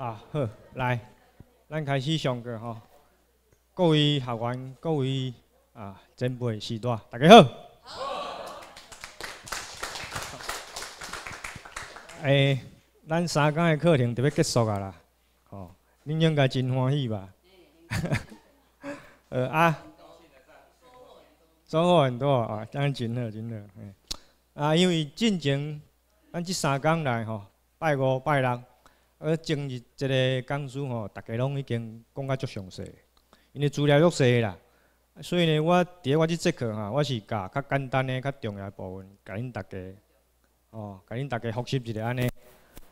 啊好，来，咱开始上课吼。各位学员，各位啊，前辈师大，大家好。好。诶，咱三天的课程就要结束啊啦。哦，恁应该真欢喜吧？呃啊，收获很多啊，真真好真好。啊，因为进前咱这三天来吼，拜五拜六。呃，今日一个讲资吼，大家拢已经讲较足详细，因为资料足细啦，所以呢，我伫咧我即节课哈，我是教较简单诶、较重要部分，甲恁大家，哦，甲恁大家复习一下安尼。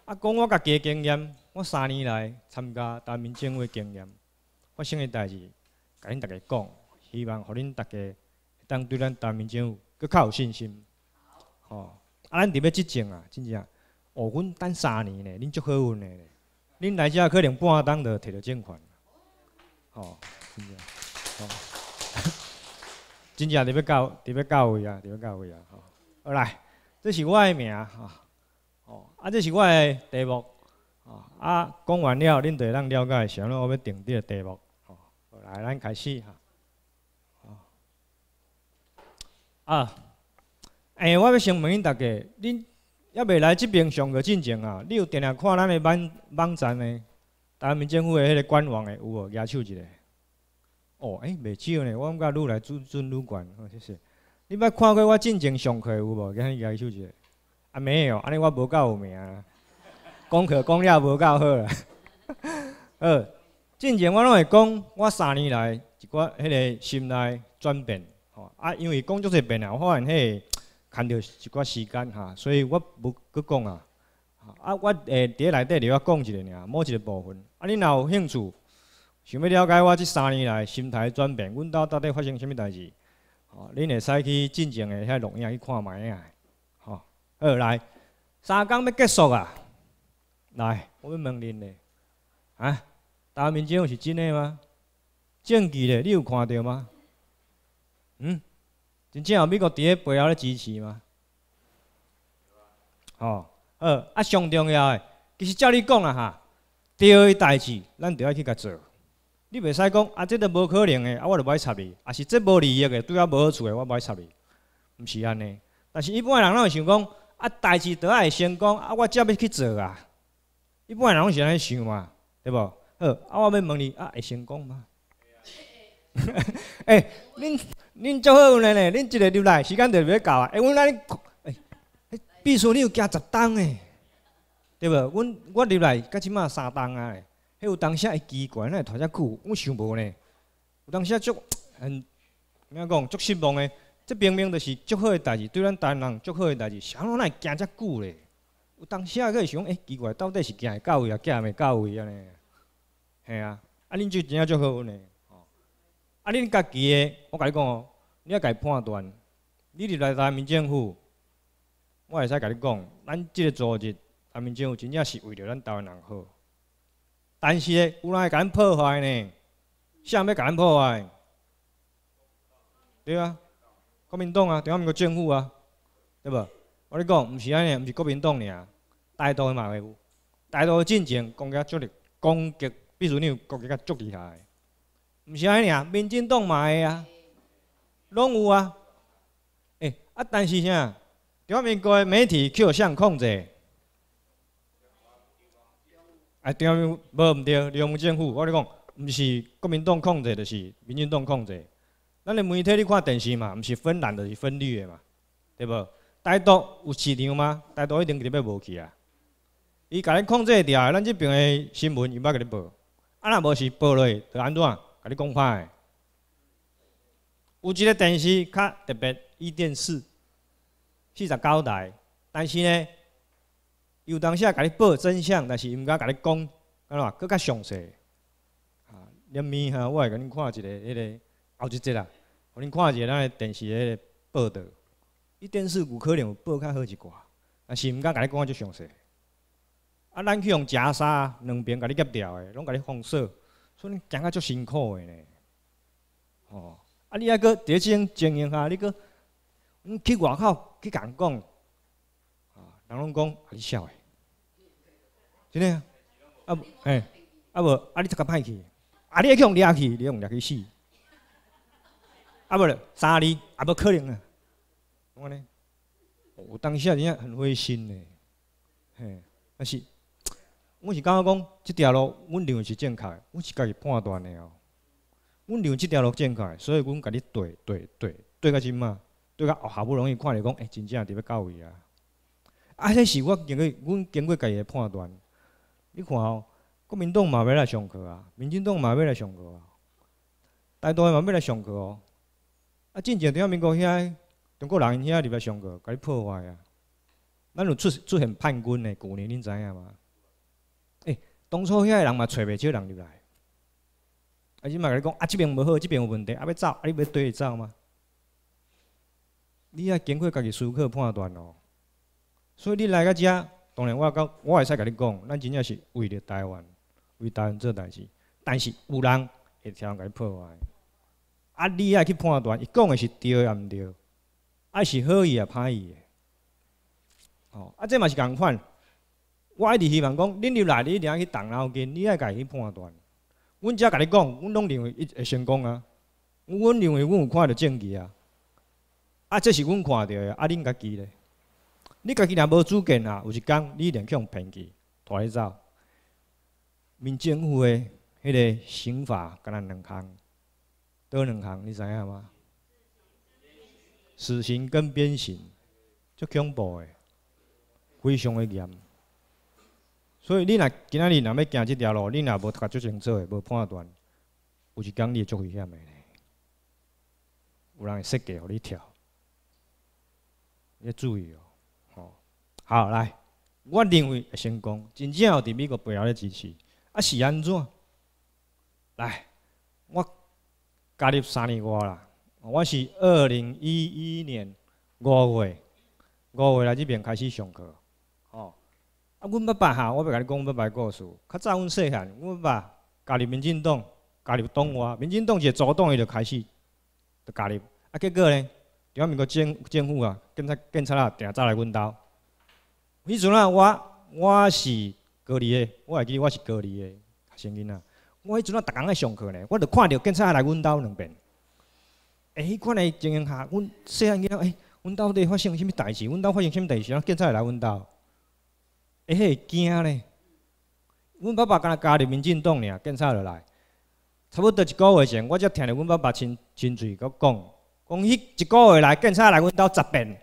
啊，讲我家己诶经验，我三年来参加大民政府诶经验，发生诶代志，甲恁大家讲，希望互恁大家当对咱大民政府更较有信心。哦，啊，咱伫要即种啊，真正。哦，阮等三年呢，恁足好运呢，恁来遮可能半当就摕到捐款，吼，真正，吼，真正特别到，特别到位啊，特别到位啊，吼。来，这是我诶名，吼，哦，啊，这是我诶题目，哦，啊，讲完了恁著会当了解，安落我要定底个题目，好来，咱开始哈，啊，诶，我要先问恁大家，恁？还未来这边上课进前啊，你有定定看咱的网网站的，台湾民政府的迄个官网的有无？举手一下。哦，哎，未少呢，我感觉愈来愈尊愈高，谢谢。你捌看过我进前上课有无？叫你举手一下。啊，没有，安尼我无够有名啊，功课讲了无够好啦。呃，进前我拢会讲，我三年来一寡迄个心内转变，吼，啊，因为工作这变啊，我发现迄。个。看到一寡时间哈，所以我无去讲啊，啊，我诶，伫内底了，我讲一个尔，某一个部分。啊，恁若有兴趣，想要了解我即三年来心态转变，阮兜到底发生啥物代志，哦，恁会使去进前诶遐录影去看卖啊，吼。好来，三工要结束啊，来，我要问恁咧，啊，台面民众是真诶吗？证据咧，你有看到吗？嗯？真正有美国伫咧背后咧支持吗？吼，好，啊，上重要诶，其实照你讲啊，哈，对诶，代志咱就要去甲做。你袂使讲啊，即个无可能诶，啊，我著歹插伊。啊，是即无利益诶，对我无好处诶，我歹插伊。毋是安尼。但是一般诶人拢会想讲，啊，代志倒爱成功，啊，我才要去做啊。一般诶人拢是安尼想嘛，对无？好，啊，我要问你，啊，会成功吗？哎，恁恁足好呢呢？恁一日入来，时间特别够啊！哎，阮咱哎，必须你有惊十档诶，对无？阮我入来甲即满三档啊，迄有当时会奇怪，咱拖遮久，我想无呢。有当时足很，怎讲足失望诶。即明明就是足好诶代志，对咱逐人足好诶代志，啥拢爱惊遮久咧？有当时啊，佫会想，哎，奇怪，到底是惊会到位啊，惊袂到位安尼？吓啊！啊，恁就真正足好呢。啊，恁家己的，我甲你讲，哦，你要家判断，你入来台民政府，我会使甲你讲，咱即个组织台民政府真正是为着咱台湾人好，但是个有哪会甲咱破坏呢？啥要甲咱破坏？对啊，国民党啊，中央民国政府啊，对无？我你讲，毋是安尼，毋是国民党尔，大多嘛会有，大多进前攻击足力，攻击，比如你有攻击较足厉害。毋是安尼啊！民进党嘛会啊，拢有啊。诶啊，但是啥？中民国的媒体倾相控制。啊，中央无毋对中央政府，我你讲，毋是国民党控制，就是民进党控制。咱的媒体你看电视嘛，毋是分蓝就是分绿的嘛，对无？台独有市场吗？台独一定特别无去啊。伊甲咱控制住咱即爿的新闻伊毋捌甲你报。啊，若无是报落，就安怎？你讲看，有即个电视较特别，伊电视四十九台，但是呢，有当时啊，甲你报真相，但是毋敢甲你讲，干嘛？搁较详细。啊，连明哈，我会甲你看一个迄个后一节啊，互恁看一个咱诶电视迄个报道，伊电视有可能有报较好一寡，但是毋敢甲你讲就详细。啊，咱去用假沙两边甲你夹掉诶，拢甲你封锁。所以行啊，足辛苦诶呢！哦，啊，你啊，搁伫种经营下，你你去外口去讲讲，啊，人拢讲啊，你笑诶，真诶？啊，嘿，啊无，啊你一个歹去，啊你去互掠去，一互掠去死，啊无咧，三年啊无可能啊！我咧，我当时啊，真正很灰心诶，嘿，啊是。我是感觉讲，即条路阮认为是正确个，阮是家己判断的哦。阮认为即条路正确个，所以阮甲你对对对对到真嘛，对到好不容易看着讲，哎，真正伫要到位啊！啊，迄是我经过，阮经过家己的判断。你看哦，国民党嘛要来上课啊，民进党嘛要来上课啊，台大嘛要来上课哦。啊，真正伫遐，民国遐中国人遐伫来上课，甲你破坏啊！咱有出出现叛军的，旧年恁知影嘛？当初遐个人嘛找袂少人入来，啊，伊嘛甲你讲啊，即边无好，即边有问题，啊要走，啊你要跟伊走吗？你啊经过家己思考判断哦，所以你来到遮，当然我讲我会使甲你讲，咱真正是为着台湾，为台湾做代志，但是有人会听甲你破坏，啊你啊去判断，伊讲的是对也毋对，啊是好意也歹伊，哦，啊这嘛是共款。我一直希望讲，恁要来，恁要去动脑筋，恁爱家去判断。阮只甲你讲，阮拢认为会成功啊！阮认为阮有看到证据啊！啊，这是阮看到的，啊，恁家己咧，恁家己若无主见啊，有是讲，你连互偏去，拖你走。民政府的迄个刑法，敢若两项，倒两项，你知影吗？死刑跟鞭刑，足恐怖的，非常的严。所以，你若今仔日若要行即条路，你若无读足清楚，无判断，有一讲你会足危险的有人会设计互你跳，要注意哦。好，来，我认为会成功，真正有伫美国背后咧支持。啊是安怎？来，我加入三年外啦。我是二零一一年五月，五月来即边开始上课。啊，阮冇办法，我要甲你讲，我冇办故事。较早阮细汉，阮爸加入民进党，加入党外。民进党一入党，伊就开始就加入。啊，结果呢，伫外面国政政府啊，警察警察啊，定早来阮兜。迄阵啊，我我是高二诶，我会记我是高二诶学生囡仔。我迄阵啊，逐工在上课咧，我著看着警察来阮兜两遍。哎，款诶情形下，阮细汉囡仔，哎，阮兜底发生虾物代志？阮兜发生虾物代志？警察来来阮兜。诶，迄个囝呢？阮爸爸敢若加入民进党呢，警察就来。差不多一个月前，我才听到阮爸爸亲亲嘴佮讲，讲迄一个月来，警察来阮兜十遍。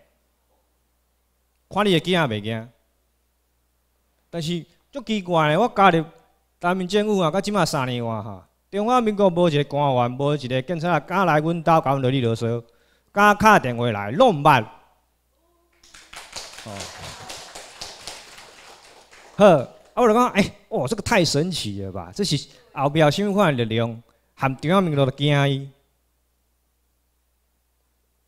看你的囝袂惊？但是足奇怪的，我加入台民政府啊，到即满三年外，哈，中华民国无一个官员，无一个警察啊，敢来阮兜甲阮啰里啰嗦，敢敲电话来，拢毋捌。呵，我就讲，哎，哇，这个太神奇了吧！这是后边新的力量，含中央民族都惊伊。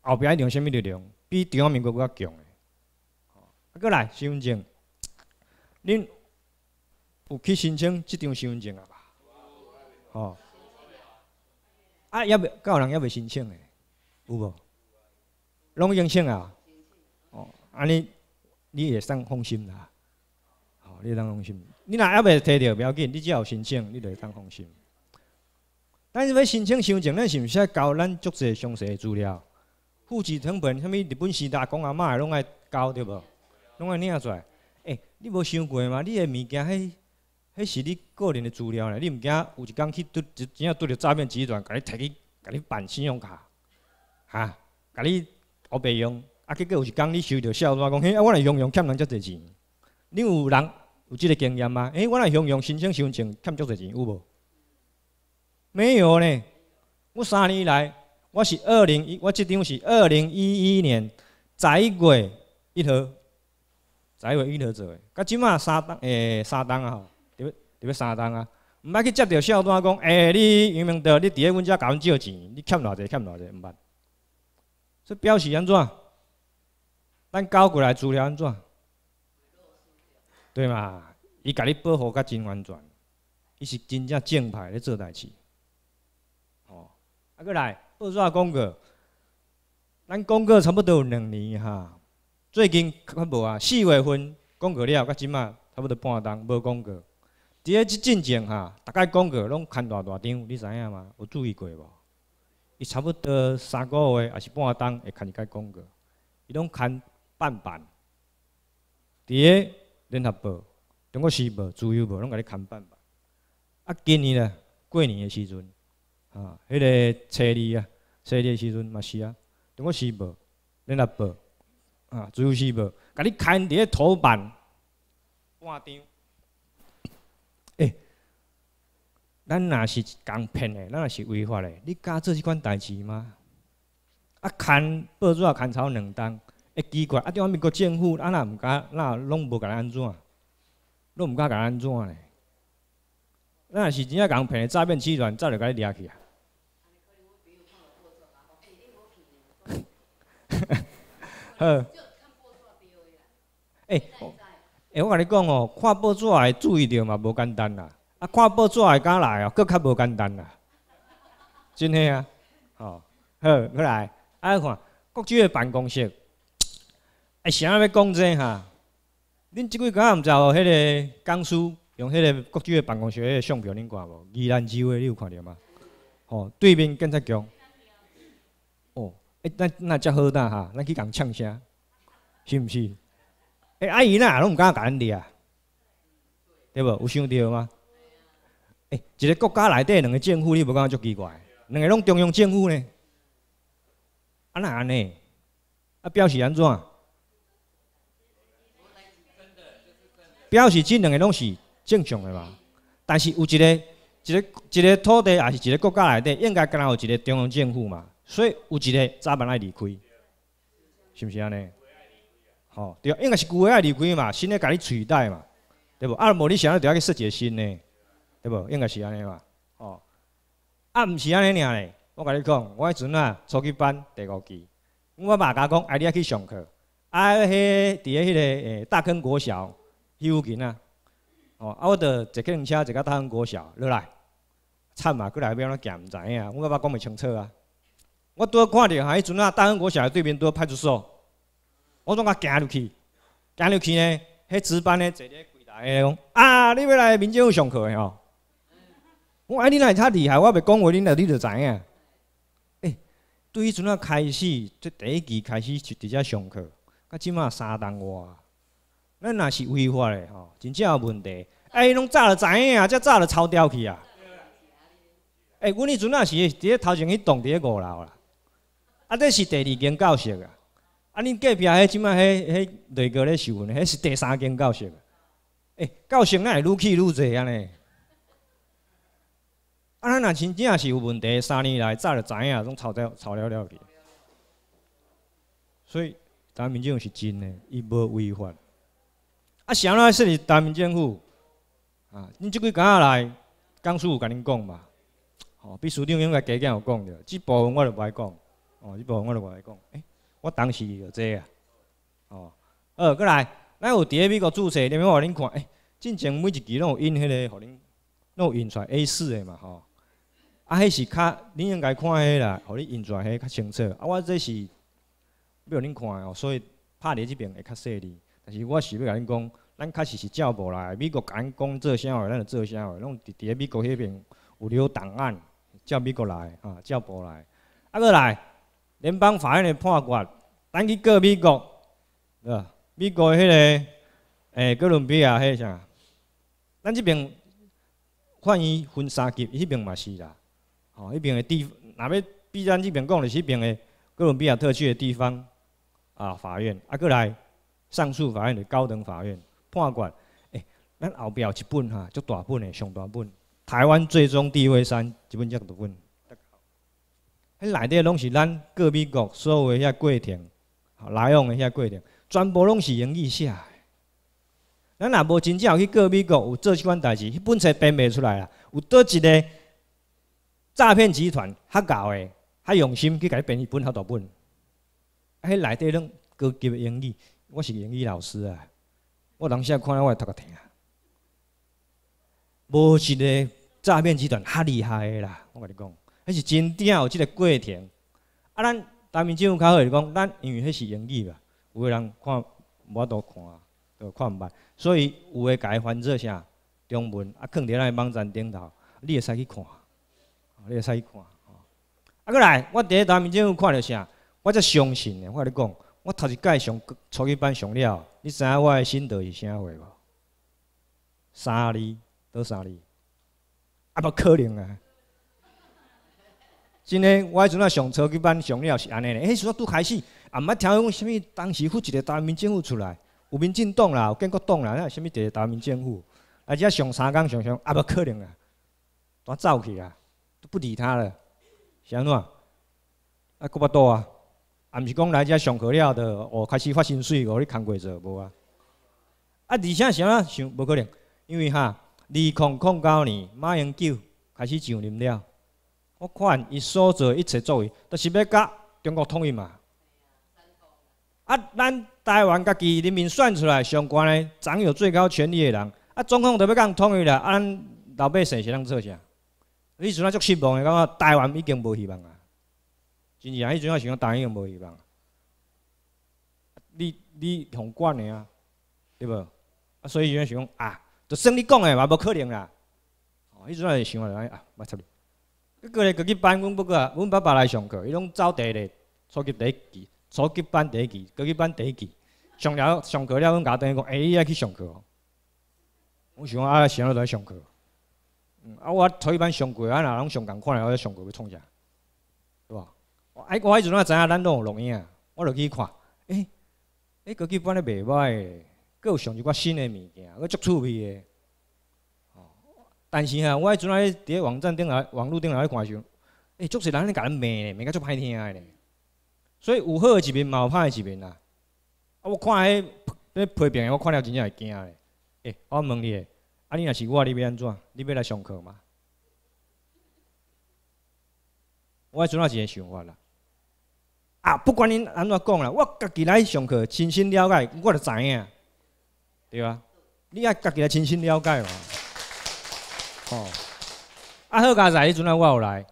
后边用什么力量？比中央民国比较强的。过来，身份证，恁有去申请这张身份证啊？吧，哦，啊，也未，够人也未申请的，有无？拢应性啊，哦，安尼你也算放心啦。你当放心，你若还未摕到，不要紧，你只要申请，你就当放心。但是要申请申请，咱是毋是爱交咱足侪详细资料？户籍成本、啥物日本四大公阿嬷诶，拢爱交对无？拢爱领出来。诶，你无想过吗？你诶物件，迄迄是你个人的资料咧，你毋惊有一工去拄只要拄着诈骗集团，甲你摕去，甲你办信用卡，哈，甲你黑白用，啊，结果有一工你收着小单，讲嘿，啊，我若用用欠人足侪钱，你有人？有即个经验吗？诶，我来向阳申请申请欠足多钱有无？没有呢。我三年以来，我是二零一，我即张是二零一一年一月一号，一月一号做的，噶即满三诶、哎，三档啊，吼，不对？对三档啊，毋爱去接到小单，讲诶，你明明到你伫咧阮遮甲阮借钱，你欠偌济，欠偌济，毋捌。这表示安怎？咱交过来资料安怎？对嘛，伊甲你保护甲真完全，伊是真正正派咧做代志。哦，啊，过来，纸啊，广告，咱广告差不多有两年哈。最近较无啊，四月份广告了，甲即马差不多半当无广告。伫诶即进前哈，大概广告拢牵偌大张，你知影吗？有注意过无？伊差不多三个月，还是半当会牵一开广告，伊拢牵半板伫诶。恁阿报，中国是无自由报，拢甲你刊办吧。啊，今年呢，过年诶时阵，啊，迄个初二啊，初二诶时阵嘛是啊，中国是报，恁阿报，啊，自由是报，甲你刊伫咧土版半张。诶，咱若是共骗诶，咱若是违法诶，你敢做即款代志吗？啊，刊报纸也刊超两单，会奇怪，啊！中方面国政府，啊若毋敢，若拢无敢安怎？拢毋敢甲安怎嘞？咱也是真正共人骗诈骗集团，早就甲你掠去啊。好。哎，哎，我甲你讲哦，看报纸会注意到嘛，无简单啦。啊，看报纸会敢来哦，佫较无简单啦。真个啊，好，好，来，啊，看，国际的办公室。哎，啥要讲这哈？恁即几工毋知哦？迄个江苏用迄个国际的办公室迄个相片恁看无？宜兰机会你有看着吗？哦，对面警察局。哦，哎，咱咱遮好哒哈，咱去人呛声，是毋是？哎，阿姨呐，拢毋敢甲咱掠，啊？对无？有想到吗？哎，一个国家内底两个政府，你无感觉足奇怪？两个拢中央政府呢？安那安尼？啊，表示安怎？表示这两个拢是正常的嘛？但是有一个、一个、一个土地，也是一个国家内底，应该敢若有一个中央政府嘛？所以有一个早晚爱离开，是毋是安尼？哦，对，应该是旧的爱离开嘛，新个甲你取代嘛，对无？啊，无你想了就要去设个新的，对无？应该是安尼嘛？哦，啊，毋是安尼尔嘞？我甲你讲，我迄阵啊，初级班第五期，我爸甲讲爱你爱去上课，啊，迄伫个迄个大坑国小。附近啊，哦，啊，我坐一辆车，坐到大兴国小，落来，惨啊！过来，怎行，毋知影，我感觉讲袂清楚啊。我拄看着，哈，迄阵啊，大兴国小对面拄派出所，我拄甲行入去？行入去呢，迄值班的坐伫柜台诶，讲：啊，你欲来，民警要上课的吼。我讲：哎，你会较厉害，我袂讲话，恁来你就知影。诶，对，迄阵啊开始，即第一期开始就直接上课，到即满三冬外。咱若是违法的吼，真正有问题。哎，伊拢早就知影啊，才早就抄掉去啊。哎，阮迄阵也是伫咧头前栋伫咧五楼啦。啊，这是第二间教室啊。啊，恁隔壁迄即摆迄迄内个咧修呢，迄是第三间教室。哎，教室呢会越起越侪安尼。啊，咱若真正是有问题。三年来早就知影，拢抄掉抄了了去。所以，咱民警是真的，伊无违法。啊，乡佬说是单民政府啊，恁即几竿下来，江师傅跟恁讲嘛，吼，比书长应该加减有讲着，即部分我就不爱讲，哦，即部分我就不爱讲，诶，我当时就这啊，哦，呃，过来，咱有伫咧美国注册，恁别互恁看，诶，进前每一期拢有印迄个，互恁，拢有印出 A 四的嘛，吼，啊，迄是较，恁应该看迄啦，互你印出来迄较清楚，啊，我这是，要互恁看哦，所以，拍伫即边会较细腻。是，我是要甲恁讲，咱确实是照无来。美国甲恁讲做啥话，咱就做啥话。拢伫伫咧美国迄边有留档案，照美国来，啊，照无来。啊，过来，联邦法院的判决，等去告美国，对啊、美国的迄个，诶，哥伦比亚迄啥？咱即边法院分三级，迄边嘛是啦。哦，迄边的地，若要比咱即边讲，是迄边的哥伦比亚特区的地方啊法院。啊，过来。上诉法院的高等法院判决，哎，咱后边有一本哈，足大本的，上大本。台湾最终地位山，一本叫大本。迄内底拢是咱过美国所有诶遐过程，内容的遐过程，全部拢是英语写。的。咱若无真正有去过美国，有做即款代志，迄本册编未出来啦。有倒一个诈骗集团较厚的，较用心去甲伊编一本较大本。迄内底拢高级英语。我是英语老师啊，我当下看了，我头壳疼。无一个诈骗集团较厉害的啦，我跟你讲，迄是真正有即个过程。啊，咱台面政府较好是讲，咱因为迄是英语吧，有个人看无多看啊，都看毋捌。所以有甲改翻做啥中文，啊，放伫咱的网站顶头，你会使去看，你会使去看。啊，过来，我第一台面政府看到啥，我则相信诶，我跟你讲。我头一届上初级班上了，你知影我的心得是啥话无？三字，倒三字，啊无可能啊！真诶，我迄阵啊上初级班上了是安尼咧，迄时阵拄开始，也毋捌听讲啥物，当时有一个大明政府出来，有民进党啦，有建国党啦，那啥物个大明政府？而且上三工上上，啊无可能啊，都走去啊，都不理他了，是安啊？啊够八多啊！啊，毋是讲来遮上课了的，哦，开始发薪水，我你看过者无啊？啊，而且啊，想无可能？因为哈，二零零九年，马英九开始上任了。我看伊所做一切作为，都是要甲中国统一嘛。啊，咱台湾家己人民选出来，相关的掌有最高权力的人，啊，总统都要讲统一了，啊，咱老百姓先啷做啥？你是那足失望的，感觉台湾已经无希望啊。真正，啊，迄阵啊想讲答应无希望，你你互管诶啊，对无？啊，所以就想讲啊，就算你讲诶嘛无可能啦。哦，迄阵啊是想啊，安啊，莫插你。过日高级班，阮不过，阮爸爸来上课，伊拢走第一个，初级第一期，初级班第一期，高级班第一期，上了上课了，阮家同伊讲，哎，伊要去上课，我想讲啊，想都来上课。嗯，啊，我初一班上课，啊，若拢上共看下，我上课要创啥？哎，我迄阵啊，知影咱拢有录音啊，我就去看，哎，迄歌基本咧袂歹，佫有上一寡新的物件，佫足趣味的。但是啊，我迄阵啊，伫咧网站顶啊，网络顶啊咧看诶、哎，足侪人咧甲咱骂咧，骂甲足歹听的。所以有好的一面，嘛有歹的一面啊。我看迄，咧批评我看了真正会惊的。诶，我问你，啊你若是我，你要安怎？你要来上课吗？我迄阵啊，一个想法啦。啊，不管你安怎讲啦，我家己来上课，亲身了解，我就知影，对啊。你爱家己来亲身了解嘛。哦，啊好佳哉，迄阵啊，我有来，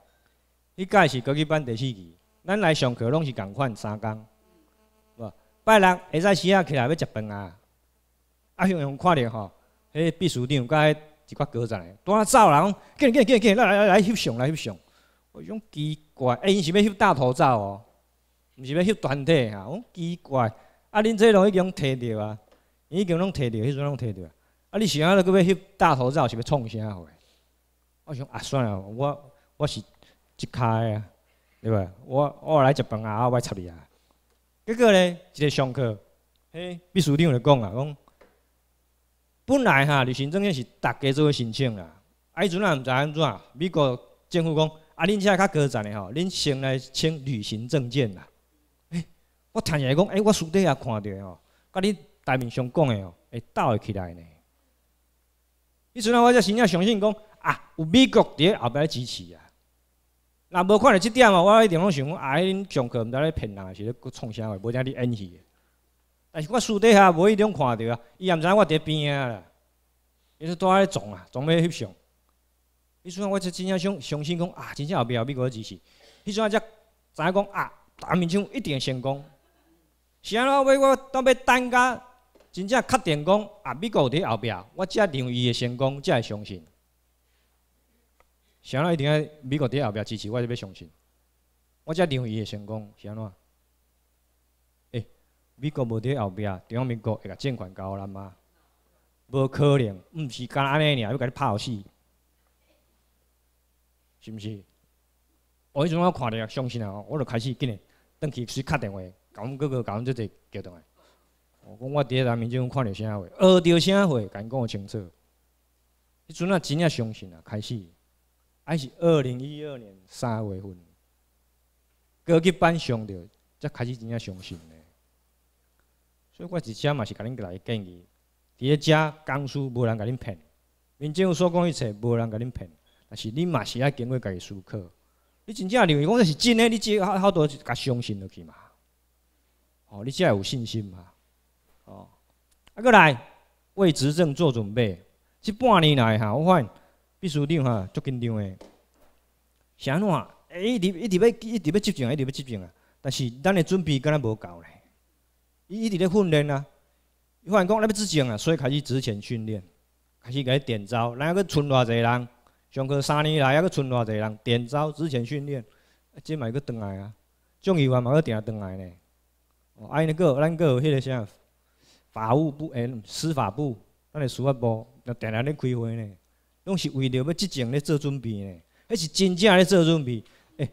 迄届是高级班第四期，咱来上课拢是共款三工，无拜六下早时啊起来要食饭啊。啊，向阳看着吼，迄秘书长甲迄一挂高拄单走人，紧紧紧紧来来来翕相来翕相，我种奇怪，因是欲翕大头照哦。毋是要翕团体啊，我奇怪，啊，恁这拢已经摕着啊，已经拢摕着，迄阵拢摕着啊，啊，你想啊，都搁要翕大头照，是欲创啥货？我想啊，算了，我我是即开啊，对吧？我我来接班啊，我来插你啊。结果咧，一日上课，嘿，秘书长就讲啊，讲本来哈，旅行证件是逐家做申请啦，啊，迄阵啊，毋知安怎，美国政府讲，啊，恁遮较高层的吼，恁先来请旅行证件啦。我听人讲，哎，我私底下看到哦，甲你台面上讲诶哦，会斗会起来呢。阵啊，我才真正相信讲，啊，有美国伫后边支持啊。若无看到即点啊，我一定想讲，哎，上课毋知咧骗人，还是咧创啥货，无加演运气。但是我私底下无一定看到啊，伊也毋知我伫边啊，伊在在咧撞啊，撞要翕相。阵啊，我则真正相相信讲，啊，真正后壁有美国支持。迄阵啊影讲啊，台面上一定成功。是安啦，我我当要等甲真正确定讲，啊美国伫后壁，我才让伊诶成功，才相信。是安怎？一定要美国伫后壁支持，我才要相信。我才让伊诶成功，是安怎诶美国无伫后壁，中央美国会甲政权交咱吗？无可能，毋是干安尼尔，要甲你拍死，是毋是？我迄阵我看到，相信啊，我就开始诶，等去去敲电话。讲各个讲即个叫倒来，我讲我伫咧南面漳看到啥货，学着啥货，甲伊讲清楚。迄阵啊，真正相信啊，开始，还是二零一二年三月份，高级班上着，则开始真正相信呢。所以我是遮嘛是甲恁来建议，伫咧遮江苏无人甲恁骗，政府所讲一切无人甲恁骗，但是恁嘛是爱经过家己思考，你真正认为讲那是真诶，你即个好多是较相信落去嘛。哦，你即也有信心嘛？哦，啊，过来为执政做准备。即半年来哈，我发现秘书长哈足紧张的，个，想话一直一直要一直要执政，一直要执政啊。但是咱的准备敢若无够呢？伊一直咧训练啊。发现讲咱要执政啊，所以开始之前训练，开始给始点招。然后阁剩偌济人？上课三年来还阁剩偌济人？点招之前训练，即卖阁倒来啊？种伊话嘛要定倒来咧。哦，哎，那个，咱个迄个啥，法务部哎，司法部，咱个司法部，就定定咧开会呢，拢是为着要即种咧做准备呢，迄是真正咧做准备。诶，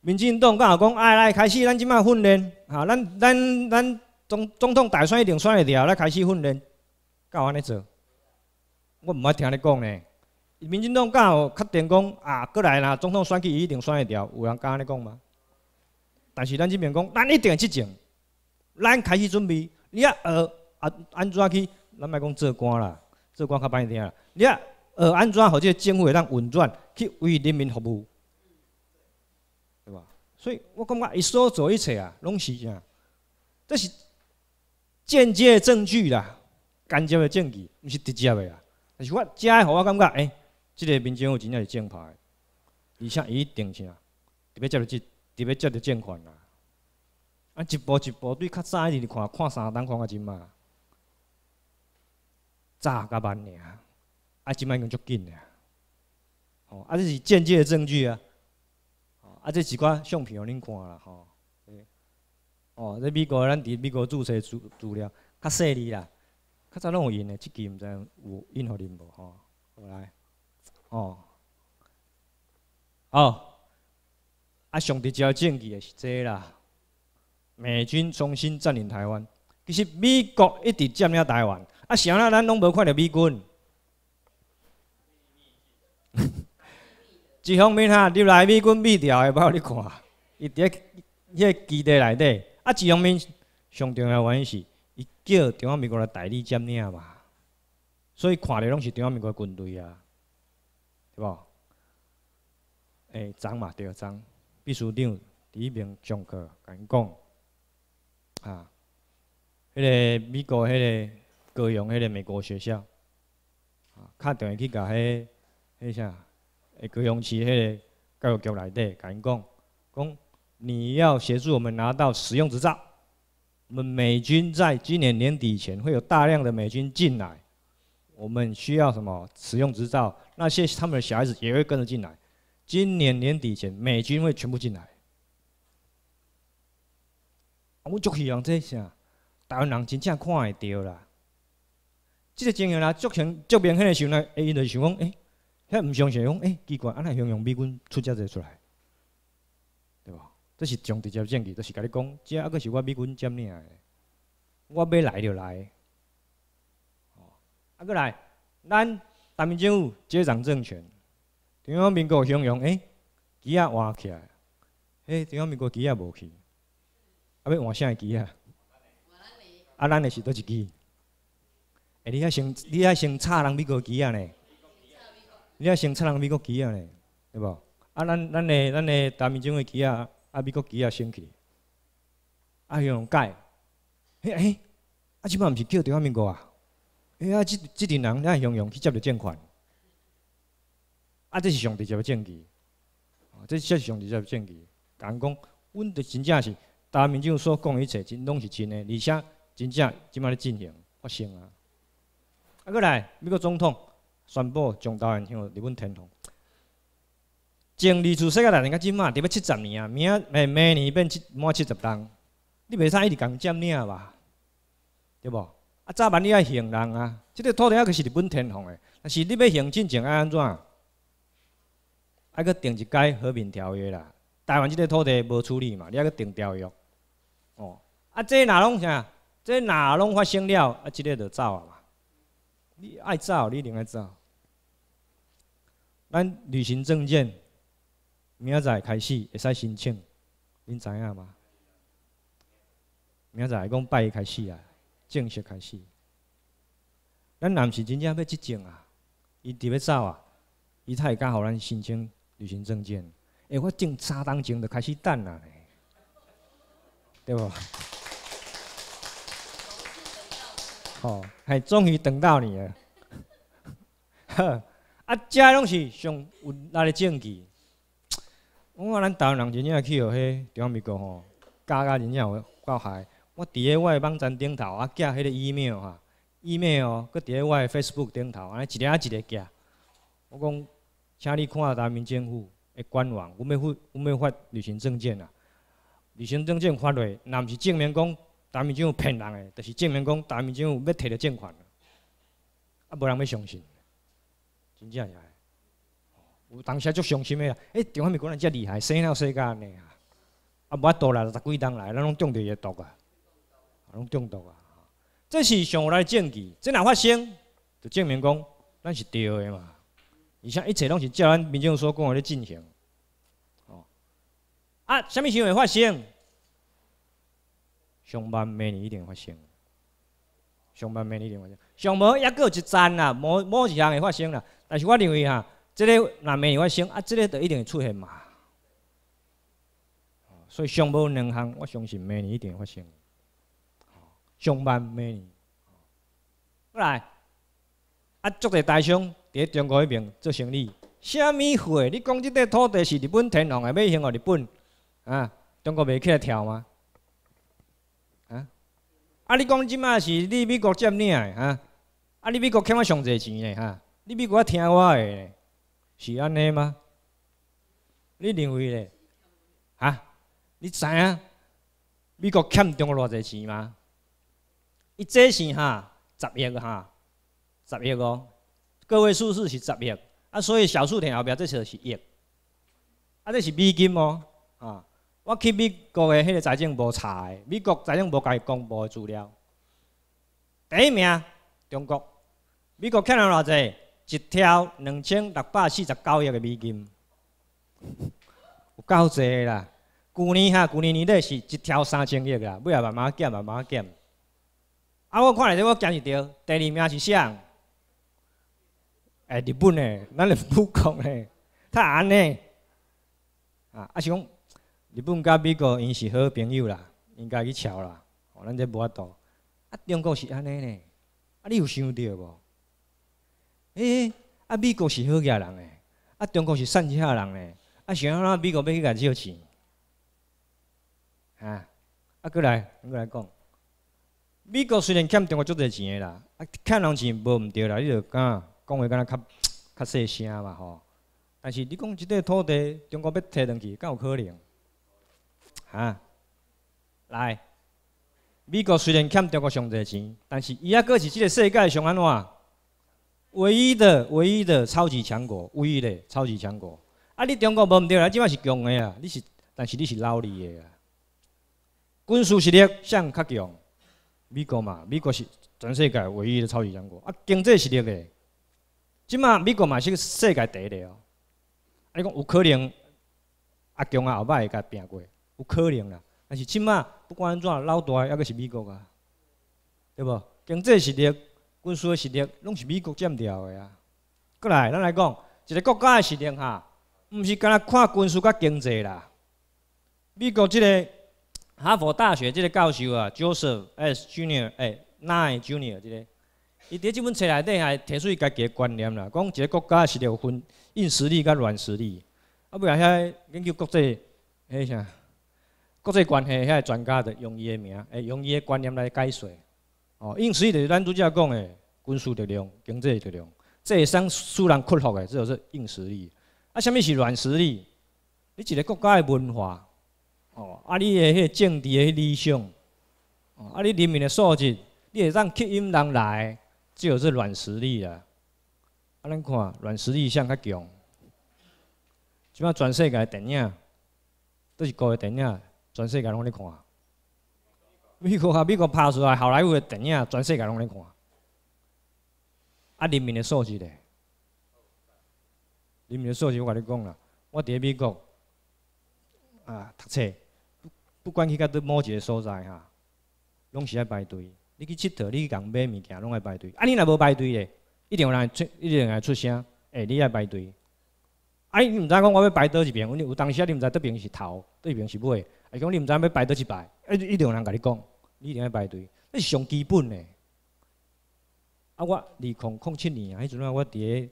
民进党刚好讲，哎来开始，咱即摆训练，哈，咱咱咱总总统大选一定选会着，来开始训练，有安尼做？我毋爱听你讲呢。民进党刚好确定讲，啊，过来啦，总统选举一定选会着，有人敢安尼讲吗？但是咱即边讲，咱一定会种，咱开始准备。你啊，学啊，安怎去？咱莫讲做官啦，做官较歹听啦。你啊，学安怎即个政府人运转，去为人民服务，对吧？所以我感觉，伊所做一切啊，拢是啥？这是间接证据啦，间接的证据，毋是直接的啦。但是我遮来，让我感觉，哎，即个民政有真正是正派的，而且伊定性，特别接着即。特别接着借款啦，啊，一步一步对较早一直看，看三等看个钱嘛，早甲慢年，啊，即摆用足紧的，哦，啊这是间接的证据啊，啊这是个相片互恁看啦，吼，哦，这美国，咱伫美国注册资资料，较细腻啦，较早拢有印的，这期毋知有印互恁无吼，好来，哦，好。啊，上直接证据的是这啦。美军重新占领台湾，其实美国一直占领台湾，啊，谁啦？咱拢无看到美军。一方面哈，入来美军美条的包你看，伊伫迄基地内底。啊，一方面上重要原因是，伊叫中央美国来代理占领嘛，所以看的拢是中央美国军队啊，对不？诶，涨嘛，对个秘书长一名上课跟人讲，啊，迄个美国迄个高雄迄个美国学校，啊，打电话去甲迄迄啥，诶，高雄市迄个教育局内底跟人讲，讲你要协助我们拿到使用执照，我们美军在今年年底前会有大量的美军进来，我们需要什么使用执照？那些他们的小孩子也会跟着进来。今年年底前，美军会全部进来。我就希望这声，台湾人真正看会到啦。这个情形啦，足成足明显嘞想啦，哎，因就想讲，哎，遐唔相信讲，哎，奇怪，安那形容美军出只只出来，对不？这是从直接证据，这是甲你讲，这还阁是我美军占领的，我要来就来。哦，啊，阁来，咱台民政府接掌政权。中央民国雄雄，诶，机仔换起，来，诶，中央民国机仔无去，啊要换啥个机啊？咱的是倒一支，诶，你遐先，你遐先插人美国机啊呢？你遐先插人美国机啊呢？对无？啊，咱咱的咱的台面种的机啊，美国机啊升起，啊，雄雄改，诶、哎，啊即码毋是叫中央民国啊，哎啊，即即阵人，咱雄雄去接着捐款。啊！这是上帝要证据，啊！这是上帝要证据。讲讲，阮就真正是大民众所讲一切真，拢是真诶。而且，真正即卖咧进行发生啊。啊！过来，美国总统宣布将大汉向日本天皇，从二次世界大战到即嘛伫要七十年啊，明诶明年变七满七十人，你袂使一直讲占领吧？对无？啊！早晚你爱行人啊！即个土地佫是日本天皇诶，但是你要行进前要安怎？还去定一届和平条约啦？台湾即个土地无处理嘛，你还去定条约？哦，啊，这哪拢啥？这哪拢发生了啊？即个就走啊嘛！你爱走你另爱走。咱旅行证件，明仔载开始会使申请，恁知影吗？明仔载讲拜一开始啊，正式开始。咱毋是真正要执政啊，伊伫要走啊，伊才会敢互咱申请。旅行证件，哎，我整三当钟就开始等啦，对不？吼，系终于等到你了。呵，啊，遮拢是上有力的证据。我看咱大陆人真正去学迄，中方美国吼，加加真正有够害。我伫咧我诶网站顶头啊寄迄个 email 哈，email 哦，佮伫咧我诶 Facebook 顶头，安尼一个一个寄。我讲。请你看台面政府的官网，我们要我们要发旅行证件啊。旅行证件发来，那不是证明讲台面政府骗人的，就是证明讲台面政府要摕到证款啊。啊，无人要相信，真正是有当时伤心的啊，诶，台湾美国人遮厉害，生了世界安尼啊，啊，无度啦，十几人来，咱拢中着药毒啊，拢中毒啊。这是上有来证据，这若发生，就证明讲咱是对的嘛。而且一切拢是照咱民政所讲的咧进行，哦，啊，啥物时会发生？上班明年一定发生。上班明年一定发生。上无也有一阵啦，某某一项会发生啦。但是我认为哈，这个若明年发生，啊，这个就一定会出现嘛。所以上无两项，我相信明年一定会发生。上班明年。过来，啊，祝个大兄。喺中国迄边做生意，啥物货？你讲即块土地是日本天皇的，要还互日本啊？中国袂起来跳吗？啊？啊！你讲即卖是你美国占领的哈？啊！你美国欠我上济钱的。哈？你美国听我的是安尼吗？你认为呢？哈？你知影美国欠中国偌济钱吗？伊这是哈，十亿哈，十亿哦，个位数字是十亿，啊，所以小数点后边，这些是亿，啊，这是美金哦，啊，我去美国的迄个财政部查的，美国财政部公布的资料，第一名中国，美国欠了偌济，一条两千六百四十九亿的美金，有够济的啦，去年哈，去年年底是一条三千亿啦，尾后慢慢减，慢慢减，啊，我看来这我讲一着第二名是谁？哎，日本的咱的不讲的，他安呢？啊，啊是讲日本甲美国，因是好朋友啦，应该去桥啦。咱这无法度。啊，中国是安尼呢？啊，你有想到无？哎，啊，美国是好嘅人诶，啊，中国是善巧人诶，啊，想啊，美国要去甲借钱。啊，啊，过来，过来讲。美国虽然欠中国足侪钱诶啦，啊，欠人钱无毋对啦，你著讲。讲话敢若较 较细声嘛吼？但是你讲即块土地中国要摕转去，敢有可能？哈？来，美国虽然欠中国上侪钱，但是伊还阁是即个世界上安怎？唯一的、唯一的超级强国，唯一的超级强国。啊，你中国无毋对啦，即摆是强的啊，你是，但是你是老二的啊。军事实力上较强，美国嘛，美国是全世界唯一的超级强国。啊，经济实力个。即马美国嘛是世界第一个，啊，你讲有可能阿强啊后摆会甲拼过，有可能啦。但是即马不管安怎老大，犹阁是美国啊，对不？经济实力、军事实力，拢是美国占掉的啊。过来，咱来讲一个国家的实力哈，毋是干看军事甲经济啦。美国这个哈佛大学这个教授啊，Joseph S. Junior，哎，Nine Junior 这个。伊伫即本册内底，也提出伊家己诶观念啦。讲一个国家是着分硬实力甲软实力。啊，比如遐研究国际迄啥，国际关系遐专家着用伊诶名，诶，用伊诶观念来解说。哦，硬实力就是咱拄则讲诶，军事力量、经济力量，即会使使人困惑诶，这就是硬实力。啊，啥物是软实力？你一个国家诶文化，哦，啊，你诶迄政治诶理想，哦，啊，你人民诶素质，你会当吸引人来？主个是软实力啊。啊，咱看软实力相较强。即摆全世界的电影，都是国的电影，全世界拢在看。美国啊，美国拍出来好莱坞的电影，全世界拢在看。啊，人民的素质咧，人民的素质，我甲你讲啦，我伫美国，啊，读册不管去到伫某一个所在哈，拢是爱排队。你去佚佗，你去人买物件，拢爱排队。啊，你若无排队咧，一定有人出，一定爱出声。诶，你爱排队。啊，你毋知讲我要排倒一边？有有，当时啊，你毋知倒边是头，倒边是尾。啊，讲你毋知要排倒一排，啊，一定有人甲你讲，你一定爱排队。那是上基本的。啊，我二零零七年啊，迄阵啊，我伫咧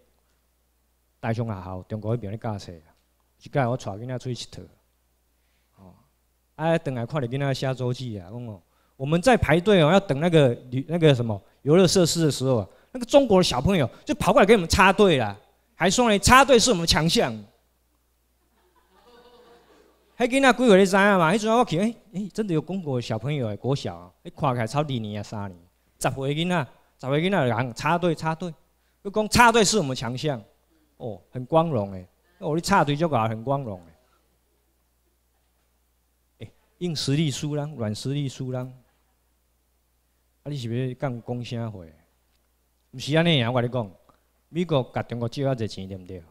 台商学校，中国迄边咧教册，一就教我带囡仔出去佚佗。哦，啊，顿来看着囡仔写周记啊，讲哦。我们在排队哦，要等那个旅那个什么游乐设施的时候啊，那个中国的小朋友就跑过来给我们插队了，还说呢插队是我们强项。嘿，囡仔鬼回你知啊嘛？那时候我睇，哎哎，真的有中国小朋友诶，国小，你起来超二年啊三年，十岁囡仔，十岁囡仔人插队插队，又讲插队是我们强项，哦，很光荣诶，我哋插队就个很光荣诶，哎，硬实力输人，软实力输人，啊！你是咪讲讲啥话？毋是安尼样，我甲你讲，美国甲中国借啊侪钱对毋对？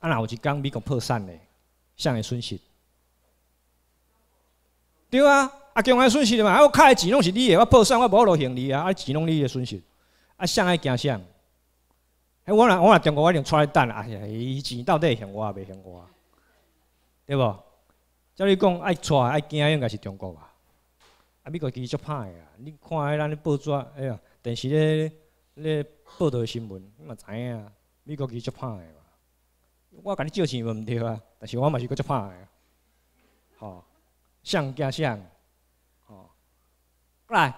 啊，若有一天美国破产嘞？谁会损失？对啊，啊，境外损失嘛，啊，我开诶钱拢是你的，我破产我无落行李啊，啊，钱拢你的损失，啊，谁爱惊谁？哎，我若我若中国，我定出来等啊，伊钱到底会还我啊，袂还我？对无？照你讲爱娶爱惊，应该是中国吧？啊，美国机足拍个啊！你看，迄咱咧报纸，哎呀，电视咧咧报道新闻，你嘛知影美国机足拍个嘛。我甲你借钱毋对啊，但是我嘛是够足怕啊。吼，像惊像，吼，来，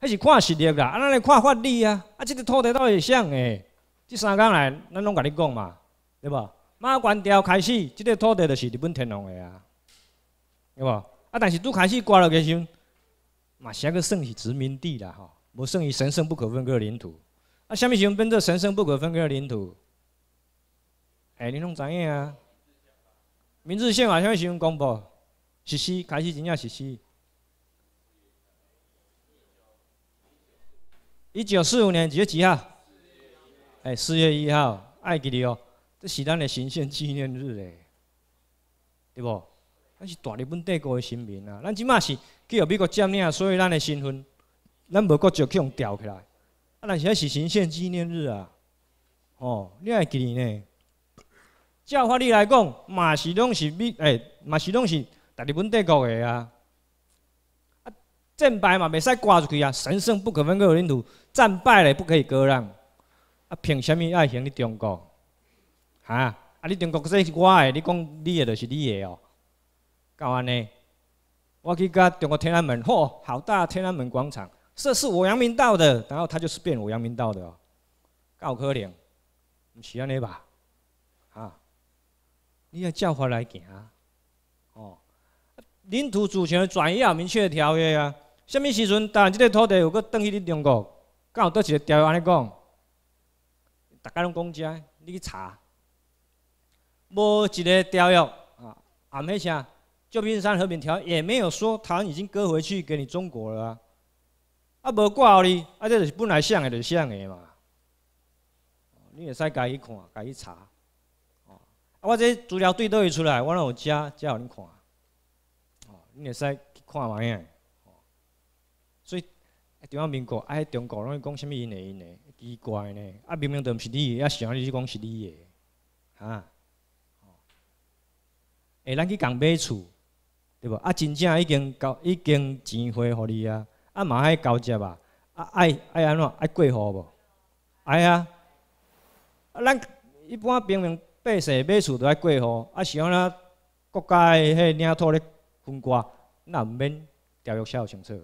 迄是看实力啦，啊，咱来看法律啊，啊，即个土地到底是诶？即三工来，咱拢甲你讲嘛，对无？马关条开始，即个土地就是日本天皇诶啊，对无？啊，但是拄开始割落去时，嘛，写港剩是殖民地啦，吼，无剩于神圣不可分割的领土。啊，什么时阵变做神圣不可分割的领土，哎，你拢知影啊？明治宪法什么时阵公布实施，开始真正实施。一九四五年几月几号？哎，四月一号，爱给你哦，这是咱的神圣纪念日嘞，对不？咱是大日本帝国的臣民啊，咱即嘛是。去而美国占领，所以咱诶身份，咱无国就去互调起来。啊，但是迄是神仙纪念日啊！哦，你爱纪念呢？照法律来讲，嘛是拢是美，诶嘛是拢是大日本帝国诶啊！啊，战败嘛袂使挂出去啊！神圣不可分割诶领土，战败了不可以割让。啊，凭啥物爱行你中国？哈、啊，你中国这是我诶，你讲你诶就是你诶哦，搞安尼。我去甲中国天安门，吼，好大天安门广场，这是我阳明道的，然后他就是变我阳明道的，够可怜，唔是安尼吧？啊，你要照法来行哦，领土主权转移啊，明确条约啊，什么时阵但即个土地又搁返去你中国？敢有倒一个条约安尼讲？大家拢讲遮，你去查，无一个条约啊，暗黑啥？旧金山和平条也没有说台湾已经割回去给你中国了啊！啊，不挂好哩，啊，这是本来像的，就是像的嘛。你也可以自己看，家己查。啊，我这资料倒堆出来，我让我加，加给你看。哦，你也可以看下呀。所以中湾民国啊，中国拢是讲什么因的因的奇怪呢？啊，明明都毋是你，啊，想讲是讲是你的，啊。哎，咱去共买厝。对无啊，真正已经交已经钱花互你啊，啊嘛爱交接吧，啊爱爱安怎爱过户无？爱啊！啊，咱一般平民百姓买厝都爱过户，啊是安怎国家诶迄领土咧分割，你毋免条约写清楚，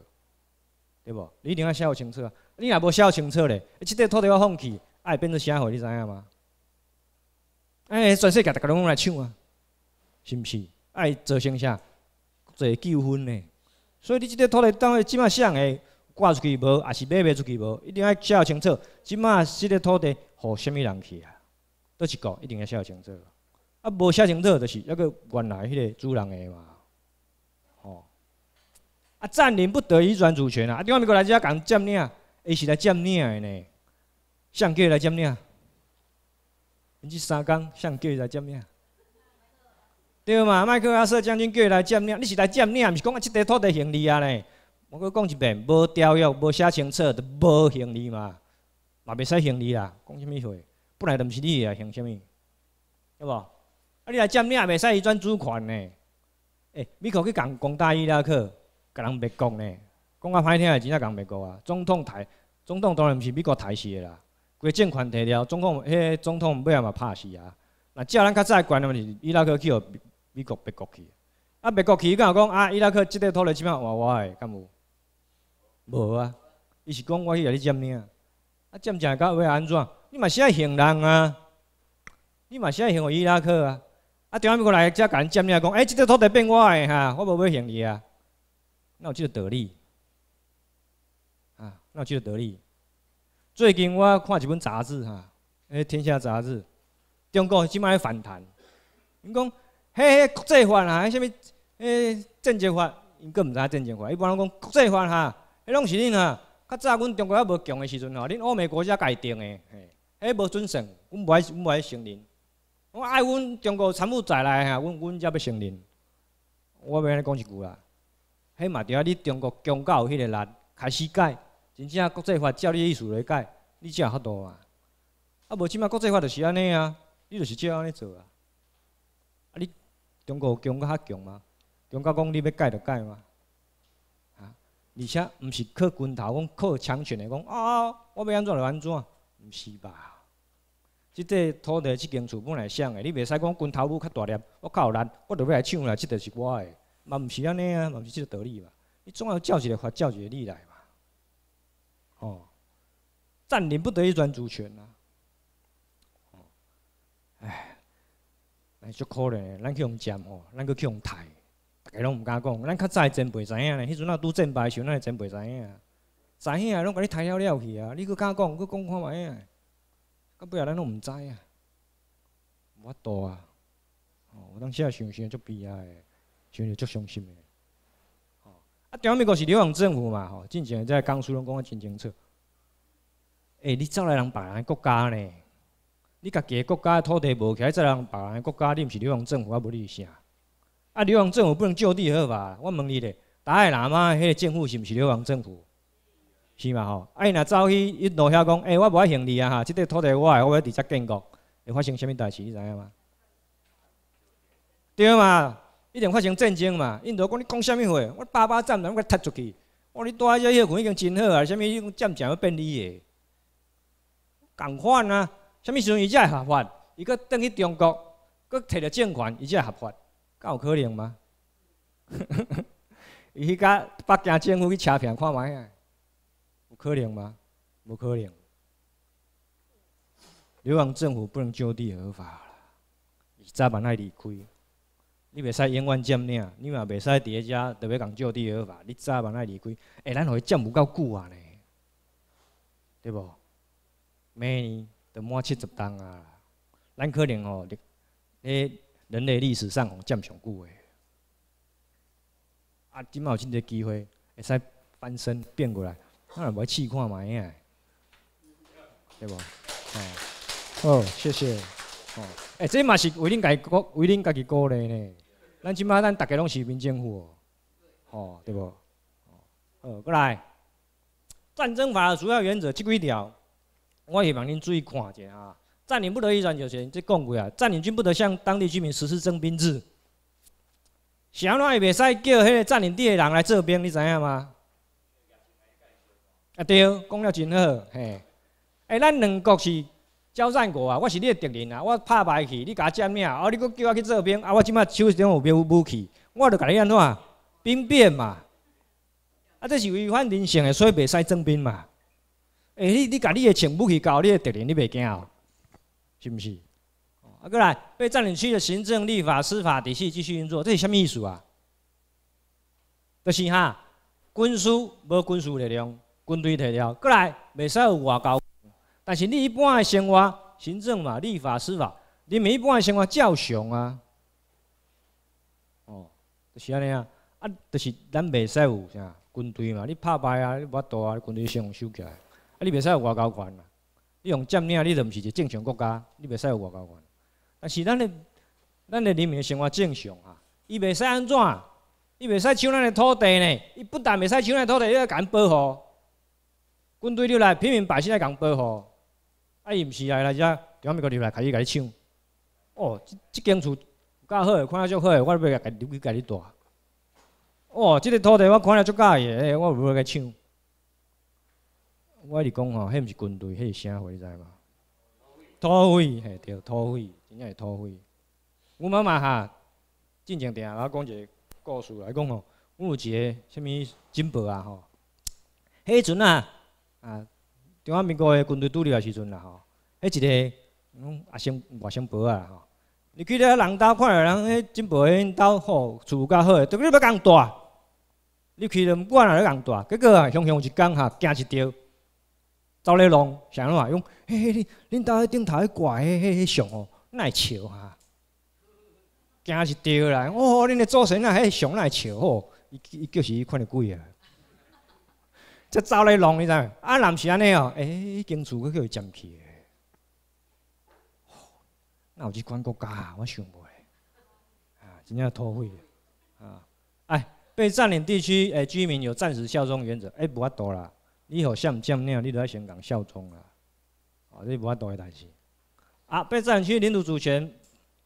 对无？你定爱写清楚啊？你若无写清楚咧，即块土地我放弃，爱变做啥货，你知影吗？哎，全世界逐家拢来抢啊，是毋是？爱做成啥？做纠纷呢，所以你这块土地当下即摆谁的，挂出去无，也是卖不出去无，一定要写清楚。即摆即个土地互什物人去啊？倒一个一定要写清楚。啊，无写清楚就是那个原来迄个主人的嘛。哦，啊，占领不得以转主权啊！啊，另外美国人就讲占领，伊是来占领的呢。叫伊来占领？你这三谁叫伊来占领？对嘛，麦克阿瑟将军叫伊来占领，你是来占领，毋是讲啊？块土地行李啊咧？我阁讲一遍，无条约、无写清楚，就无行李嘛，嘛袂使行李啦。讲什物话？本来就毋是你的，行什物？对无？啊，你来占领，也使伊转主权嘞！诶，美国去讲攻打伊拉克，甲人灭国呢？讲较歹听个，真正跟人白啊！总统台，总统当然毋是美国台死啦，个政权摕了，总统，迄个总统要也嘛拍死啊！那照咱较早管，个问是伊拉克去互。美国别国去，啊，别国去，伊刚讲啊，伊拉克即个土地即摆换我的，敢有？无啊，伊是讲我去甲你占领啊，啊，占领到尾安怎？你嘛是爱行人啊，你嘛是爱行个伊拉克啊，啊，央面过来甲敢占领讲，诶，即个土地变我的哈，我无买行伊啊，那有即个道理？啊，那有即个道理？最近我看一本杂志哈，哎，天下杂志，中国即摆反弹？因讲。嘿，嘿，国际法啊，迄啥物，迄政治法，伊搁毋知影政治法。一般拢讲国际法哈，迄拢是恁哈。较早阮中国还无强诶时阵吼，恁欧美国家家定诶，嘿，迄无准绳，阮无爱，阮无爱承认。我爱阮中国产物在来哈，阮，阮才要承认。我袂安尼讲一句啦，迄嘛着啊，你中国强到有迄个力，开始改，真正国际法照你意思来改，你才有法度啊，啊，无即码国际法就是安尼啊，你就是照安尼做啊。中国强搁较强嘛？中国讲你要改就改嘛，啊！而且毋是靠拳头，讲靠强权来讲啊！我要安怎就安怎？毋是吧？即块土地、即间厝本来谁的？你袂使讲拳头欲较大粒，我有力，我就要来抢来，即块是我的。嘛毋是安尼啊，嘛毋是即个道理嘛。你总要照一个法，照一个力来嘛。哦，占领不得一专主权啊。哦，哎。足可怜诶，咱去用占吼，咱去去用刣，大家拢毋敢讲。咱较早真袂知影咧，迄阵啊拄真白时，咱真袂知影。知影拢甲你刣了了去啊，你去敢讲，去讲看卖啊，到尾啊，咱拢毋知啊。法度啊，哦，我当时啊想想足悲哀，想想足伤心诶。哦，啊对面国是流湾政府嘛，吼，真正在江苏拢讲啊真清楚。诶，你走来人别人国家呢？你家己的国家的土地无起，来，再让别人的国家，你毋是流亡政府，我无你啥？啊，流亡政府不能就地合法。我问你咧，打越南嘛，迄个政府是毋是流亡政府？是嘛吼？啊，伊若走去伊度遐讲，诶，我无爱行李啊，哈，即块土地我诶，我要直接建国，会发生啥物代志？你知影吗？对嘛，一定发生战争嘛。印度讲你讲啥物话？我巴巴站来，我踢出去。我你带只血汗已经真好啊，啥物战争要变你诶？共款啊！什物时阵伊才会合法？伊搁返去中国，搁摕着政权，伊才会合法，噶有可能吗？伊去甲北京政府去扯平，看卖啊？有可能吗？无可能。流亡政府不能就地合法啦。伊早晚爱离开，你袂使永远占领，你嘛袂使伫遮，著特别讲就地合法，你早晚爱离开，哎，咱互伊占无够久啊呢？对明年。等满七十档啊，咱可能哦，诶，人类历史上占上久的，啊，今嘛有真多机会会使翻身变过来，咱也买试看卖诶，对不？哦，哦，谢谢。哦，诶，这嘛是为恁家鼓，为恁家己鼓励呢。咱今嘛咱大家拢是民政府，哦，对不？哦，过来。战争法的主要原则这几条。我希望恁注意看一下啊！占领不得一战就行。这讲过啊，占领军不得向当地居民实施征兵制。想啷会袂使叫迄个占领地的人来做兵，你知影吗？啊，对，讲了真好，嘿。哎，咱两国是交战国啊，我是你敌人啊，我拍败去，你甲我领，啊。哦，你佫叫我去做兵，啊，我即卖手中有兵武器，我著甲你安怎？兵变嘛！啊，这是违反人性的，所以袂使征兵嘛。诶，你你甲你的请不去交你的敌人，你袂惊哦，是毋是？啊，过来，被占领区的行政、立法、司法体系继续运作，这是啥物意思啊？就是哈，军事无军事力量，军队提了，过来袂使有外交。但是你一般的生活、行政嘛、立法、司法，你每一般的生活照常啊。哦，就是安尼啊，啊，就是咱袂使有啥军队嘛，你拍败啊，你无度啊，军队先收起来。啊！你袂使有外交官啦！你用占领，你就毋是一个正常国家，你袂使有外交官。但是咱的咱的人民生活正常啊！伊袂使安怎？伊袂使抢咱的土地呢？伊不但袂使抢咱土地，伊要甲咱保护。军队入来，平民百姓来甲咱保护。啊！伊毋是来来遮，对面个入来开始甲你抢。哦，即即间厝够好个，看了足好个，我欲甲家入去家己住。哦，即个土地我看了足佳诶，我有会甲抢。我你讲吼，迄毋是军队，迄是啥会你知嘛？土匪，嘿，对，土匪，真正是土匪。我妈妈哈，进前定，我讲一个故事来讲吼，阮有一个啥物进步啊吼。迄阵啊，啊，中华民国的军队拄入来时阵啦吼，迄一个阿姓，外姓伯啊吼，你去到人呾看人，迄金伯因到吼厝较好，都你要扛大，你去到我那咧扛大，结果啊，雄雄一讲下，惊一跳。走咧弄，想咧话用，嘿嘿，恁恁兜迄顶头迄挂迄迄迄相哦，哪会笑啊？惊是着啦，哦，恁的祖先啊，迄相哪会笑吼？伊伊就是伊看着鬼啊！这走咧弄，你知？毋？啊，人是安尼哦，诶，欸，经厝个叫伊占去。哪有即款国家、啊，我想袂啊，真正土匪啊！啊，被占领地区诶、居民有暂时效忠原则，诶，无法度啦。你互像占领，你著在香港效忠啊！哦，你无法度的代志啊！被占领区领土主权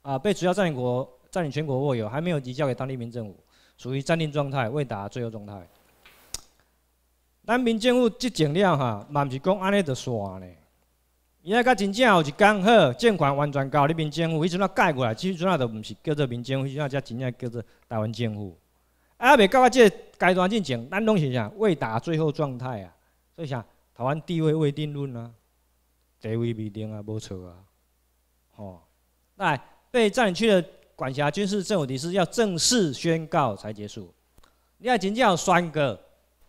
啊，被主要领国占领全国握有，还没有移交给当地民政府，属于占领状态，未达最后状态。咱民政府执政了哈，嘛毋是讲安尼著散呢？伊啊，甲真正有一工好政权完全交你民政府，伊阵那改过来，阵实就那毋是叫做民政府，阵那才真正叫做台湾政府。啊，袂到啊，即阶段进程，咱拢是啥？未达最后状态啊！所以，啥，台湾地位未定论啊，地位未定啊，无错啊。吼，来被占领区的管辖军事政府的时，要正式宣告才结束。你要真正有宣告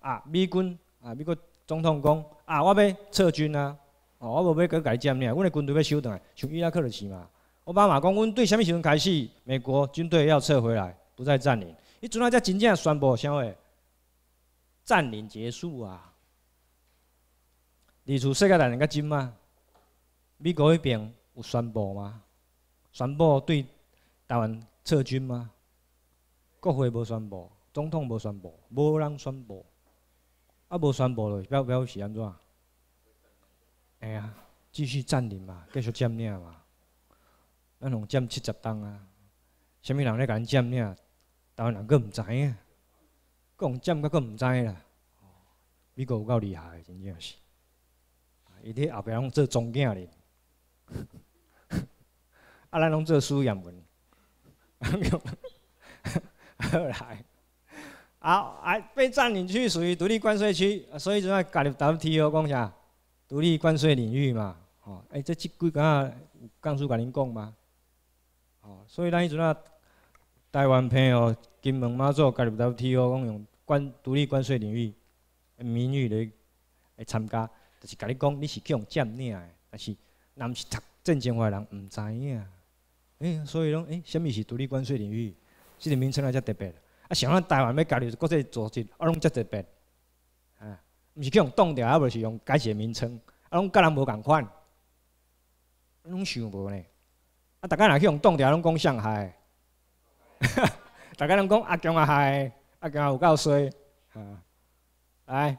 啊，美军啊，美国总统讲啊，我要撤军啊，哦，我无要改改战啊，我的军队要收回来，像伊拉克的是嘛。奥巴马讲，阮对啥物时阵开始，美国军队要撤回来，不再占领。伊阵啊才真正宣布啥货？占领结束啊！例如世界大战够真嘛？美国迄边有宣布嘛？宣布对台湾撤军嘛？国会无宣布，总统无宣布，无人宣布。啊，无宣布落去表表示安怎？哎呀，继续占领嘛，继续占领嘛。咱共占七十栋啊，啥物人咧甲咱占领？台湾人佫毋知啊，讲占个佫毋知啦。美国有够厉害，真正是。伊伫后壁拢做总经理，啊，咱拢做输业务，后 来，啊，啊被占领区属于独立关税区，所以就要加入 WTO 讲啥，独立关税领域嘛，吼，哎，即即几下有江苏甲恁讲吗？吼，所以咱迄阵啊，台湾朋友金门马祖加入 WTO 讲用关独立关税领域名誉来来参加。就是甲你讲，你是去用占领的，但是，人是读正经话的人，毋知影。哎，所以讲，哎，虾物是独立关税领域，即个名称也遮特别。啊，像咱台湾要加入国际组织，啊，拢遮特别。啊，毋是去用动调，啊，或是用改写名称，啊，拢甲人无共款，拢想无呢。啊，大家若去用动调，拢讲上海。大家人讲啊，强阿海，啊强有够衰。啊，来。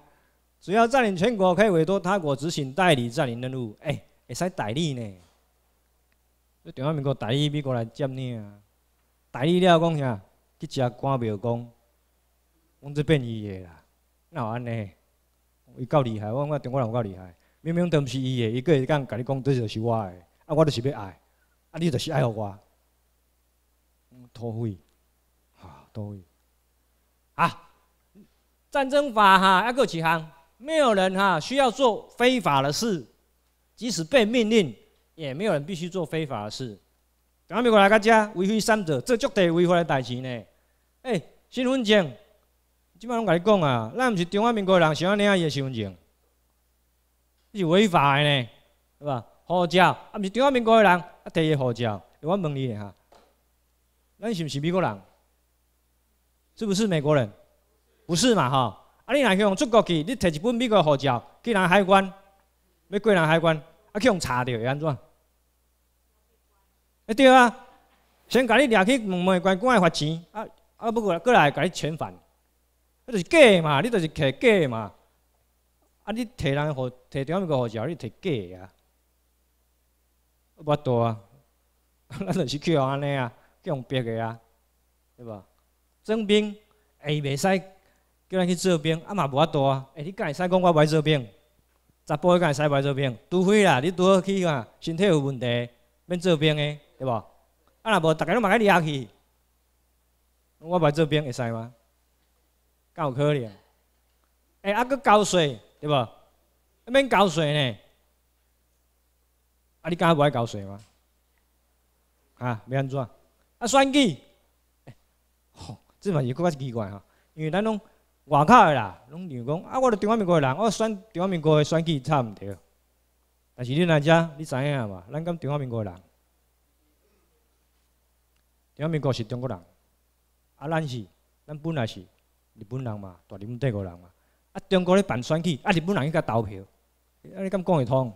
只要占领全国，可以委托他国执行代理占领任务。哎，会使代理呢？你台湾民国代理美国来接你啊？代理了讲啥？去吃官庙讲，讲这变伊的啦？哪有安尼，伊够厉害，我我中国人够厉害。明明都毋是伊的，伊搁会讲，甲你讲，这就是我的。啊，我就是要爱，啊，你就是爱好我。土匪，啊，土匪，啊，战争法哈，要搁一项。没有人哈需要做非法的事，即使被命令，也没有人必须做非法的事。台湾民国来个家，违非三者，做绝对违法的代志呢。哎，身份证，即摆拢甲你讲啊，咱毋是中华民国的人，想要领伊个身份证，这是违法的呢，是吧？护照，啊，毋是中华民国的人，啊，第一护照。我问你哈，咱是毋是美国人？是不是美国人？不是嘛，哈？你若去用出国去，你摕一本美国护照去人海关，要过人海关，啊去互查着会安怎？啊对啊，先甲你掠去问问关，管会罚钱，啊啊不过过来甲你遣返，啊就是假的嘛，你就是摕假的嘛。啊你摕人护摕着美个护照，你摕假的啊？我多啊，咱 就是去互安尼啊，去用别的啊，对无？证明会袂使。叫咱去做兵，啊嘛无法度啊！哎，你敢会使讲我唔爱做兵？十八都敢会使唔爱做兵？除非啦，你拄好去啊，身体有问题，免做兵诶，对无？啊，若无，逐个拢嘛爱离去。我唔爱做兵，会使吗？敢有可能？哎，啊，佫交税，对无？免交税呢？啊，你敢无爱交税吗？啊，要安怎？啊，选举？吼，即嘛是事佫较奇怪吼，因为咱拢。外口诶啦，拢认讲啊，我伫中华民国诶人，我选中华民国诶选举差毋对。但是你来遮，你知影嘛？咱讲中华民国诶人，中华民国是中国人，啊，咱是咱本来是日本人嘛，大日本帝国人嘛。啊，中国咧办选举，啊日本人去甲投票，啊你敢讲会通？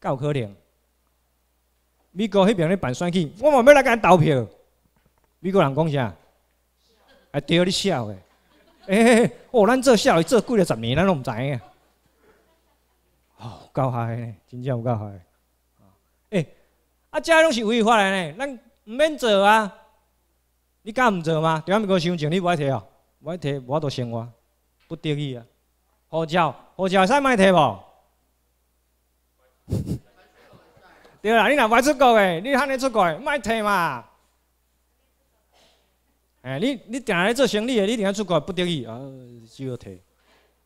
敢有可能？美国迄边咧办选举，我嘛要来甲伊投票。美国人讲啥？啊，对你笑诶？哎嘿嘿，哦，咱做下来做几十年，咱拢毋知影，好高呢，真正有高下。哎，啊，这拢是违法的，呢，咱毋免做啊！你敢毋做吗？对啊，你心情，你唔爱摕哦，唔爱摕，我度生活，不得已啊。护照，护照使唔爱摕无？对啦，你若唔出国的，你喊你出国，唔爱摕嘛。哎，你你定来做生意个，你定爱出国，不得已啊，只好摕。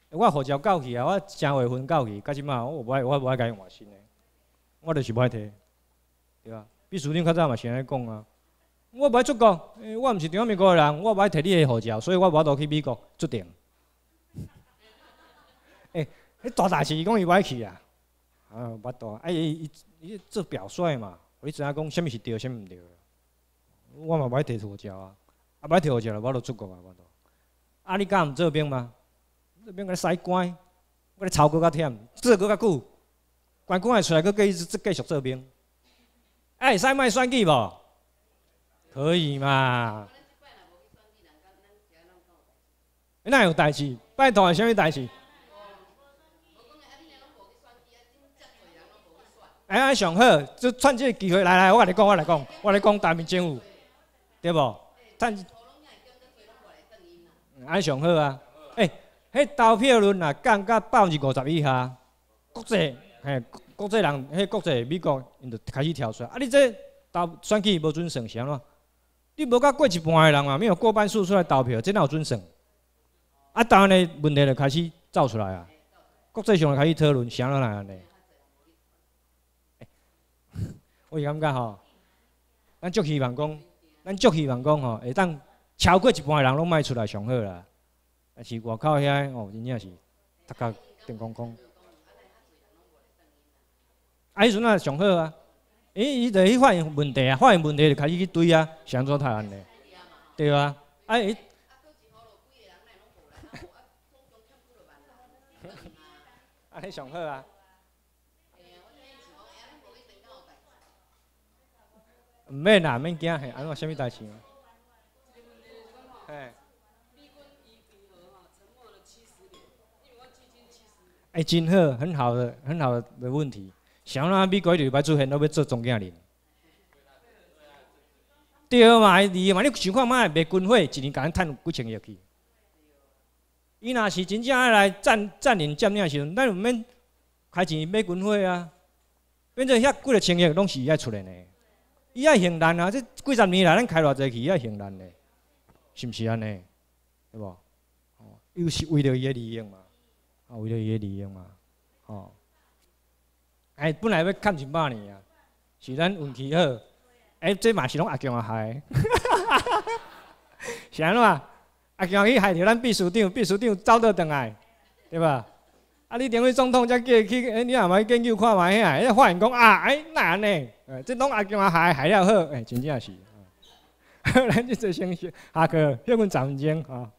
我护照交去啊，我正月份交去，到即满我爱，我爱甲伊换新的，我就是爱摕，对啊。秘书长较早嘛是安尼讲啊，我爱出国，我毋是中湾面国个人，我爱摕你的护照，所以我法度去美国做定。哎，迄大代志，伊讲伊爱去啊，啊袂倒，啊伊伊做表率嘛，伊知影讲甚物是对，甚物唔对，我嘛爱摕护照啊。歹跳好食啦，我著出国啊！我，啊，你敢毋做兵吗？做兵个使乖，个操过较忝，做过较久，冠军会出来，佫继继续做兵。哎，使麦算计无？可以嘛？你哪有代志？拜托，什甚物志？事？哎，上好，就趁这个机会，来来，我跟你讲，我来讲，我来讲，台面政府，对不？趁。安上好啊！哎，迄投票率啊降到百分之五十以下，国际嘿，国际人迄国际美国因就开始跳出。啊，你这投选举无准算安咯？你无到过一半的人嘛，没有过半数出来投票，这哪有准算？啊，当然问题就开始走出来啊！国际上开始讨论啥了啦？安尼，我是感觉吼，咱继续望讲，咱继续望讲吼，会当。超过一半的人拢卖出来上好啦，但是外口遐哦，真正是大家电光光。啊，迄阵啊上好啊，伊伊就去发现问题啊，发现问题就开始去追啊，安怎太安的，对啊，伊。啊，迄上好啊，毋免啦，免惊嘿，安怎什物代志？哎，哎，好，很好的，很好的问题。想那美国礼拜出现，都要做总经理。对嘛，二嘛，你想看卖卖军火，一年敢赚几千亿去？伊若是真正来占占领占领的时阵，咱毋免开钱买军火啊。变成遐几多千亿拢是伊爱出来的，伊爱承担啊！这几十年来，咱开偌济去，伊爱承担的。是毋是安尼？对无？吼？又是为着伊个利益嘛，啊，为着伊个利益嘛，吼！哎，本来要砍一百年啊，是咱运气好，哎，这嘛是拢阿强阿害，是安怎嘛？阿强去害着咱秘书长，秘书长走倒转来，对无？啊，你顶位总统才叫去，哎，你阿妈去研究看嘛遐？哎，发现讲啊，哎，安尼？哎，这拢阿强阿害害了好，哎，真正是。后 来，你做先学，啊，个要问长进啊。